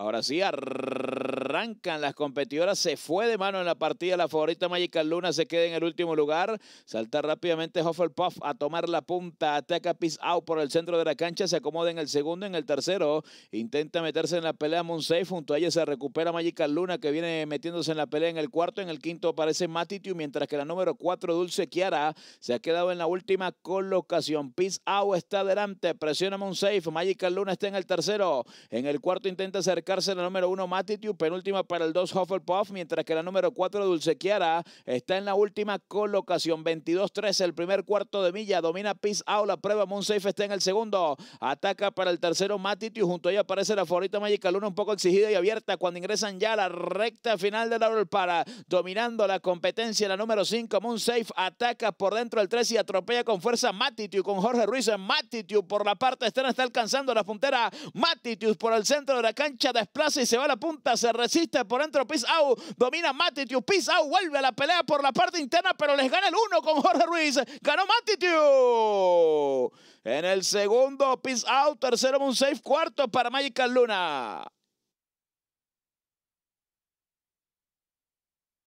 Ahora sí, ar arrancan las competidoras. Se fue de mano en la partida. La favorita Magical Luna se queda en el último lugar. Salta rápidamente Hufflepuff a tomar la punta. Ataca Peace Out por el centro de la cancha. Se acomoda en el segundo, en el tercero. Intenta meterse en la pelea Monsafe. Junto a ella se recupera Magical Luna que viene metiéndose en la pelea en el cuarto. En el quinto aparece Matitiu. Mientras que la número cuatro Dulce Kiara, se ha quedado en la última colocación. Peace Out está adelante. Presiona Monsafe. Magical Luna está en el tercero. En el cuarto intenta acercarse la número uno Matitiu. pero última para el 2 Hufflepuff, mientras que la número 4 Dulce Kiara está en la última colocación. 22-13, el primer cuarto de milla. Domina Peace Out, la prueba. Safe, está en el segundo. Ataca para el tercero Matitude, Junto a ella aparece la favorita Magical Luna, un poco exigida y abierta cuando ingresan ya a la recta final de Laurel para dominando la competencia. La número 5 Safe ataca por dentro del 3 y atropella con fuerza Matitude, con Jorge Ruiz. Matitude por la parte externa está alcanzando la puntera. Matitude por el centro de la cancha desplaza y se va a la punta. Se Existe por dentro, Peace out, domina Matitude. Peace out, vuelve a la pelea por la parte interna, pero les gana el uno con Jorge Ruiz. Ganó Matitude. En el segundo, Peace out, tercero, un safe, cuarto para Magical Luna.